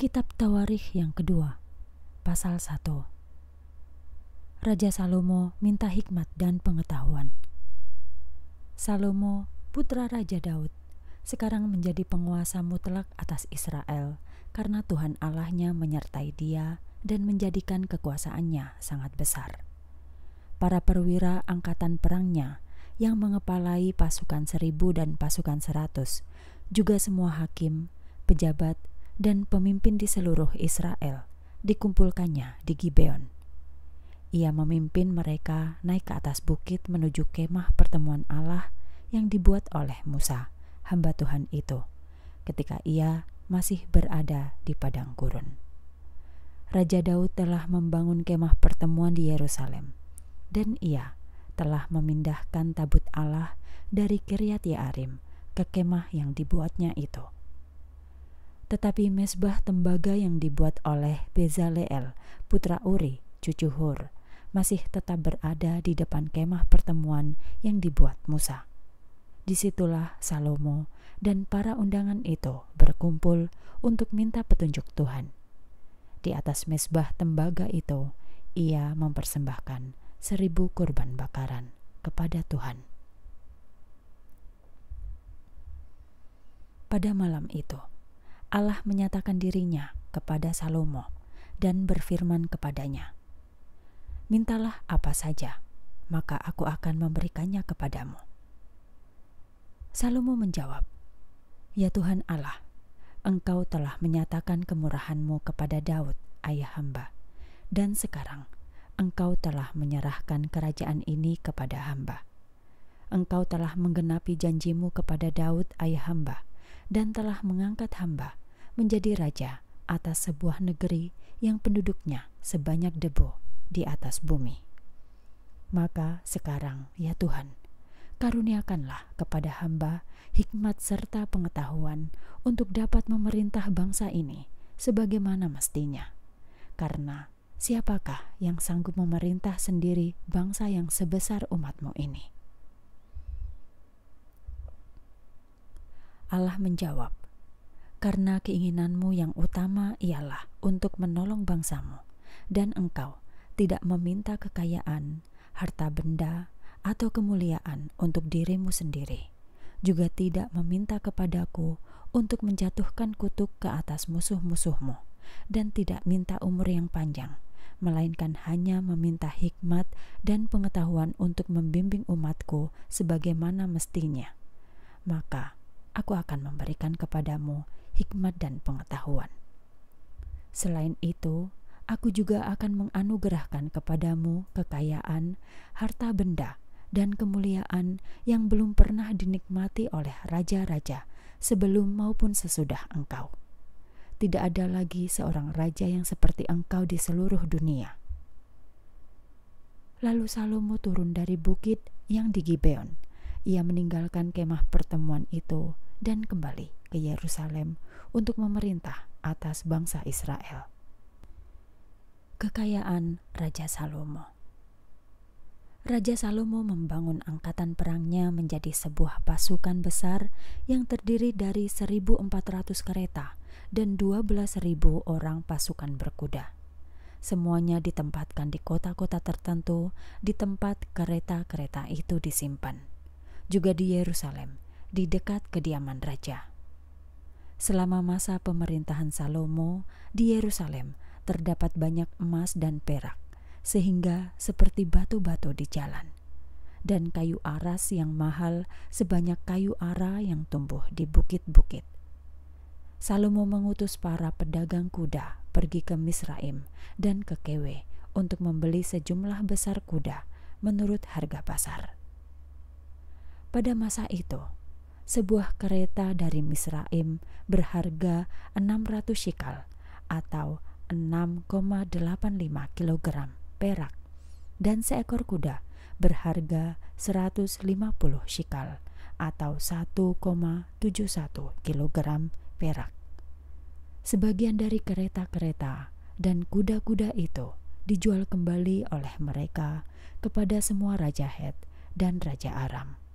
Kitab Tawarikh yang kedua, pasal 1. Raja Salomo minta hikmat dan pengetahuan. Salomo, putra Raja Daud, sekarang menjadi penguasa mutlak atas Israel karena Tuhan Allahnya menyertai dia dan menjadikan kekuasaannya sangat besar. Para perwira angkatan perangnya yang mengepalai pasukan seribu dan pasukan seratus, juga semua hakim, pejabat, dan pemimpin di seluruh Israel dikumpulkannya di Gibeon. Ia memimpin mereka naik ke atas bukit menuju kemah pertemuan Allah yang dibuat oleh Musa, hamba Tuhan itu, ketika ia masih berada di padang gurun. Raja Daud telah membangun kemah pertemuan di Yerusalem, dan ia telah memindahkan tabut Allah dari Kiryat Yearim ke kemah yang dibuatnya itu tetapi mesbah tembaga yang dibuat oleh Bezaleel, putra Uri, cucu Hur, masih tetap berada di depan kemah pertemuan yang dibuat Musa. Disitulah Salomo dan para undangan itu berkumpul untuk minta petunjuk Tuhan. Di atas mesbah tembaga itu, ia mempersembahkan seribu kurban bakaran kepada Tuhan. Pada malam itu, Allah menyatakan dirinya kepada Salomo dan berfirman kepadanya, "Mintalah apa saja, maka aku akan memberikannya kepadamu." Salomo menjawab, "Ya Tuhan Allah, Engkau telah menyatakan kemurahanmu kepada Daud, ayah hamba, dan sekarang Engkau telah menyerahkan kerajaan ini kepada hamba. Engkau telah menggenapi janjimu kepada Daud, ayah hamba, dan telah mengangkat hamba menjadi raja atas sebuah negeri yang penduduknya sebanyak debu di atas bumi. Maka sekarang, ya Tuhan, karuniakanlah kepada hamba hikmat serta pengetahuan untuk dapat memerintah bangsa ini sebagaimana mestinya. Karena siapakah yang sanggup memerintah sendiri bangsa yang sebesar umatmu ini? Allah menjawab, karena keinginanmu yang utama ialah untuk menolong bangsamu, dan engkau tidak meminta kekayaan, harta benda, atau kemuliaan untuk dirimu sendiri, juga tidak meminta kepadaku untuk menjatuhkan kutuk ke atas musuh-musuhmu, dan tidak minta umur yang panjang, melainkan hanya meminta hikmat dan pengetahuan untuk membimbing umatku sebagaimana mestinya. Maka, aku akan memberikan kepadamu hikmat dan pengetahuan. Selain itu, aku juga akan menganugerahkan kepadamu kekayaan, harta benda, dan kemuliaan yang belum pernah dinikmati oleh raja-raja sebelum maupun sesudah engkau. Tidak ada lagi seorang raja yang seperti engkau di seluruh dunia. Lalu Salomo turun dari bukit yang di Gibeon ia meninggalkan kemah pertemuan itu dan kembali ke Yerusalem untuk memerintah atas bangsa Israel. Kekayaan Raja Salomo Raja Salomo membangun angkatan perangnya menjadi sebuah pasukan besar yang terdiri dari 1.400 kereta dan 12.000 orang pasukan berkuda. Semuanya ditempatkan di kota-kota tertentu di tempat kereta-kereta itu disimpan juga di Yerusalem, di dekat kediaman raja. Selama masa pemerintahan Salomo di Yerusalem, terdapat banyak emas dan perak, sehingga seperti batu-batu di jalan, dan kayu aras yang mahal sebanyak kayu ara yang tumbuh di bukit-bukit. Salomo mengutus para pedagang kuda pergi ke Misraim dan ke Kewe untuk membeli sejumlah besar kuda menurut harga pasar. Pada masa itu, sebuah kereta dari Misraim berharga 600 shikal atau 6,85 kg perak dan seekor kuda berharga 150 shikal atau 1,71 kg perak. Sebagian dari kereta-kereta dan kuda-kuda itu dijual kembali oleh mereka kepada semua raja Het dan raja Aram.